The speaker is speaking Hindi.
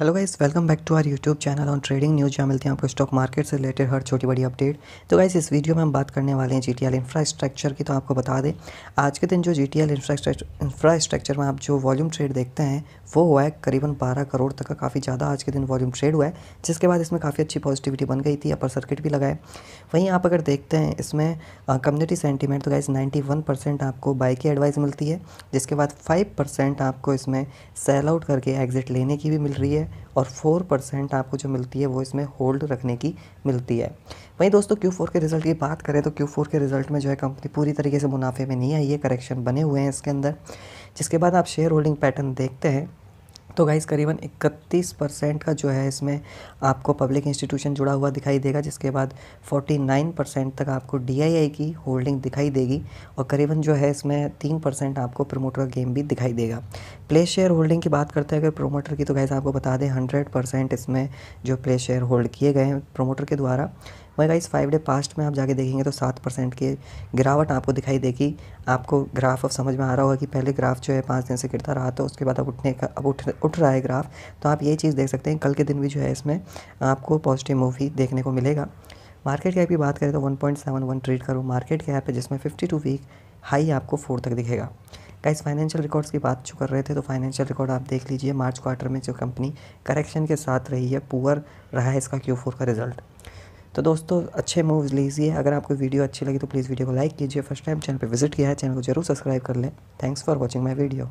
hello guys welcome back to our YouTube channel on trading news जहाँ मिलते हैं आपको स्टॉक मार्केट से रिलेटेड हर छोटी बड़ी अपडेट तो गाइस इस वीडियो में हम बात करने वाले हैं जीटीएल इंफ्रास्ट्रक्चर की तो आपको बता दें आज के दिन जो जीटीएल इंफ्रास्ट्रक्चर इंफ्रास्ट्रक्चर में आप जो वॉल्यूम ट्रेड देखते हैं वो हुआ है करीबन बारह करोड़ तक का काफ़ी ज़्यादा आज के दिन वॉल्यूम ट्रेड हुआ है जिसके बाद इसमें काफ़ी अच्छी पॉजिटिविटी बन गई थी अपर सर्किट भी लगाए वहीं आप अगर देखते हैं इसमें कम्युनिटी सेंटीमेंट तो गाइस नाइन्टी आपको बाई की एडवाइस मिलती है जिसके बाद फाइव आपको इसमें सेल आउट करके एग्जिट लेने की भी मिल रही है और फोर परसेंट आपको जो मिलती है वो इसमें होल्ड रखने की मिलती है वहीं दोस्तों क्यू फोर के रिज़ल्ट की बात करें तो क्यू फोर के रिज़ल्ट में जो है कंपनी पूरी तरीके से मुनाफे में नहीं आई है करेक्शन बने हुए हैं इसके अंदर जिसके बाद आप शेयर होल्डिंग पैटर्न देखते हैं तो गाइस करीबन 31 परसेंट का जो है इसमें आपको पब्लिक इंस्टीट्यूशन जुड़ा हुआ दिखाई देगा जिसके बाद 49 परसेंट तक आपको डी की होल्डिंग दिखाई देगी और करीबन जो है इसमें तीन परसेंट आपको प्रोमोटर गेम भी दिखाई देगा प्ले शेयर होल्डिंग की बात करते हैं अगर प्रोमोटर की तो गाइज़ आपको बता दें हंड्रेड इसमें जो प्ले शेयर होल्ड किए गए हैं प्रोमोटर के द्वारा वही गाइस फाइव डे पास्ट में आप जाके देखेंगे तो सात परसेंट की गिरावट आपको दिखाई देगी आपको ग्राफ अब समझ में आ रहा होगा कि पहले ग्राफ जो है पाँच दिन से गिरता रहा तो उसके बाद अब उठने का अब उठ उठ रहा है ग्राफ तो आप यही चीज़ देख सकते हैं कल के दिन भी जो है इसमें आपको पॉजिटिव मूव ही देखने को मिलेगा मार्केट कैप की बात करें तो वन ट्रेड करो मार्केट कैप है जिसमें टू वीक हाई आपको फोर तक दिखेगा गाइस फाइनेंशियल रिकॉर्ड्स की बात जो कर रहे थे तो फाइनेंशियल रिकॉर्ड आप देख लीजिए मार्च क्वार्टर में जो कंपनी करेक्शन के साथ रही है पुअर रहा है इसका क्यू फोर का रिजल्ट तो दोस्तों अच्छे मूव्स लीजिए अगर आपको वीडियो अच्छी लगी तो प्लीज़ वीडियो को लाइक कीजिए फर्स्ट टाइम चैनल पर विजिट किया है चैनल को जरूर सब्सक्राइब कर लें thanks for watching my video